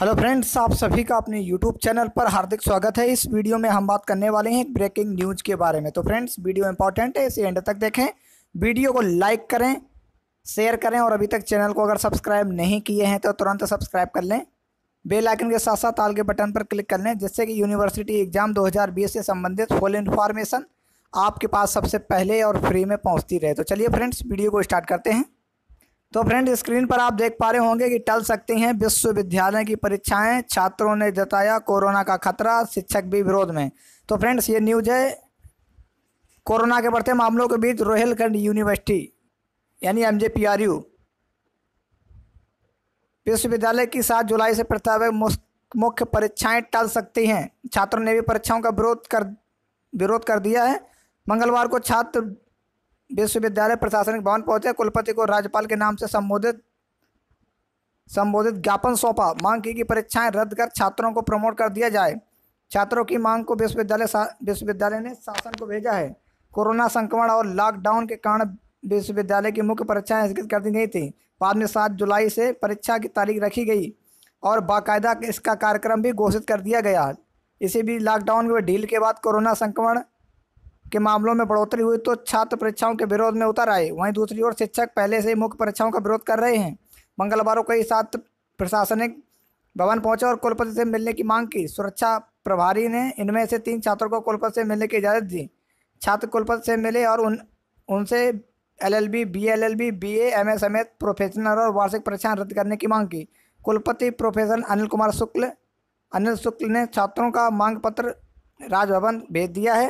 hello friends आप सभी का अपने यूट्यूब चैनल पर हार्दिक स्वागत है इस वीडियो में हम बात करने वाले हैं ब्रेकिंग न्यूज के बारे में तो फ्रेंड्स वीडियो इंपॉर्टेंट है इसे एंड तक देखें वीडियो को लाइक करें शेयर करें और अभी तक चैनल को अगर सब्सक्राइब नहीं किए हैं तो तुरंत सब्सक्राइब कर लें बेलाइकन के साथ साथ आल के बटन पर क्लिक कर लें जिससे कि यूनिवर्सिटी एग्जाम दो से संबंधित फुल इन्फॉर्मेशन आपके पास सबसे पहले और फ्री में पहुँचती रहे तो चलिए फ्रेंड्स वीडियो को स्टार्ट करते हैं तो फ्रेंड स्क्रीन पर आप देख पा रहे होंगे कि टल सकती हैं विश्वविद्यालय की परीक्षाएं छात्रों ने जताया कोरोना का खतरा शिक्षक भी विरोध में तो फ्रेंड्स ये न्यूज है कोरोना के बढ़ते मामलों के बीच रोहिलखंड यूनिवर्सिटी यानी M J P R U विश्वविद्यालय की सात जुलाई से प्रस्तावित मुख्य परीक्षाएं टल सकती हैं छात्रों ने भी परीक्षाओं का विरोध कर विरोध कर दिया है मंगलवार को छात्र विश्वविद्यालय प्रशासनिक भवन पहुंचे कुलपति को राज्यपाल के नाम से संबोधित संबोधित ज्ञापन सौंपा मांग की कि परीक्षाएं रद्द कर छात्रों को प्रमोट कर दिया जाए छात्रों की मांग को विश्वविद्यालय विश्वविद्यालय ने शासन को भेजा है कोरोना संक्रमण और लॉकडाउन के कारण विश्वविद्यालय की मुख्य परीक्षाएं स्थगित कर दी गई थी बाद में सात जुलाई से परीक्षा की तारीख रखी गई और बाकायदा इसका कार्यक्रम भी घोषित कर दिया गया इसी बीच लॉकडाउन के ढील के बाद कोरोना संक्रमण के मामलों में बढ़ोतरी हुई तो छात्र परीक्षाओं के विरोध में उतर आए वहीं दूसरी ओर शिक्षक पहले से ही मुख्य परीक्षाओं का विरोध कर रहे हैं मंगलवार को कई छात्र प्रशासनिक भवन पहुंचे और कुलपति से मिलने की मांग की सुरक्षा प्रभारी ने इनमें से तीन छात्रों को कुलपति से मिलने की इजाज़त दी छात्र कुलपति से मिले और उन उनसे L L B B L L B B M A समेत प्रोफेशनल और वार्षिक परीक्षाएं रद्द करने की मांग की कुलपति प्रोफेसर अनिल कुमार शुक्ल अनिल शुक्ल ने छात्रों का मांग पत्र राजभवन भेज दिया है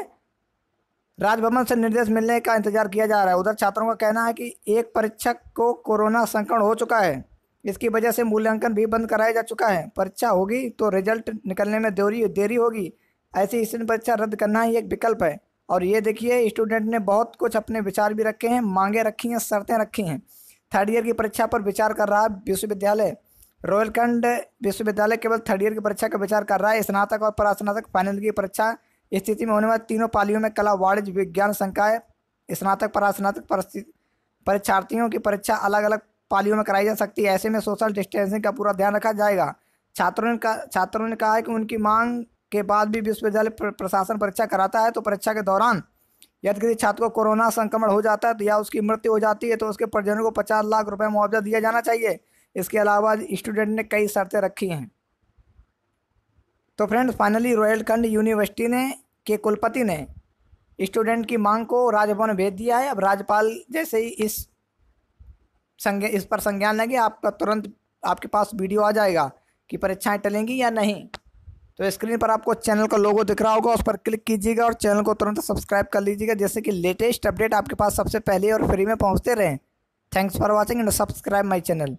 राजभवन से निर्देश मिलने का इंतजार किया जा रहा है उधर छात्रों का कहना है कि एक परीक्षक को कोरोना संक्रमण हो चुका है इसकी वजह से मूल्यांकन भी बंद कराया जा चुका है परीक्षा होगी तो रिजल्ट निकलने में देरी देरी होगी ऐसी स्थिति परीक्षा रद्द करना ही एक विकल्प है और ये देखिए स्टूडेंट ने बहुत कुछ अपने विचार भी रखे हैं मांगे रखी हैं शर्तें रखी हैं थर्ड ईयर की परीक्षा पर विचार कर रहा है विश्वविद्यालय रॉयलखंड विश्वविद्यालय केवल थर्ड ईयर की परीक्षा का विचार कर रहा है स्नातक और परास्नातक फाइनल की परीक्षा स्थिति में होने वाले तीनों पालियों में कला वाणिज्य विज्ञान संकाय स्नातक परास्नातक परीक्षार्थियों की परीक्षा अलग अलग पालियों में कराई जा सकती है ऐसे में सोशल डिस्टेंसिंग का पूरा ध्यान रखा जाएगा छात्रों ने कहा छात्रों ने कहा है कि उनकी मांग के बाद भी विश्वविद्यालय प्रशासन परीक्षा कराता है तो परीक्षा के दौरान यदि किसी छात्र को कोरोना संक्रमण हो जाता है तो या उसकी मृत्यु हो जाती है तो उसके परिजनों को पचास लाख रुपये मुआवजा दिया जाना चाहिए इसके अलावा स्टूडेंट ने कई शर्तें रखी हैं तो फ्रेंड्स फाइनली रोयलखंड यूनिवर्सिटी ने के कुलपति ने स्टूडेंट की मांग को राजभवन भेज दिया है अब राज्यपाल जैसे ही इस संज्ञ इस पर संज्ञान लेंगे आपका तुरंत आपके पास वीडियो आ जाएगा कि परीक्षाएं टलेंगी या नहीं तो स्क्रीन पर आपको चैनल का लोगो दिख रहा होगा उस पर क्लिक कीजिएगा और चैनल को तुरंत सब्सक्राइब कर लीजिएगा जैसे कि लेटेस्ट अपडेट आपके पास सबसे पहले और फ्री में पहुँचते रहें thanks for watching and subscribe my channel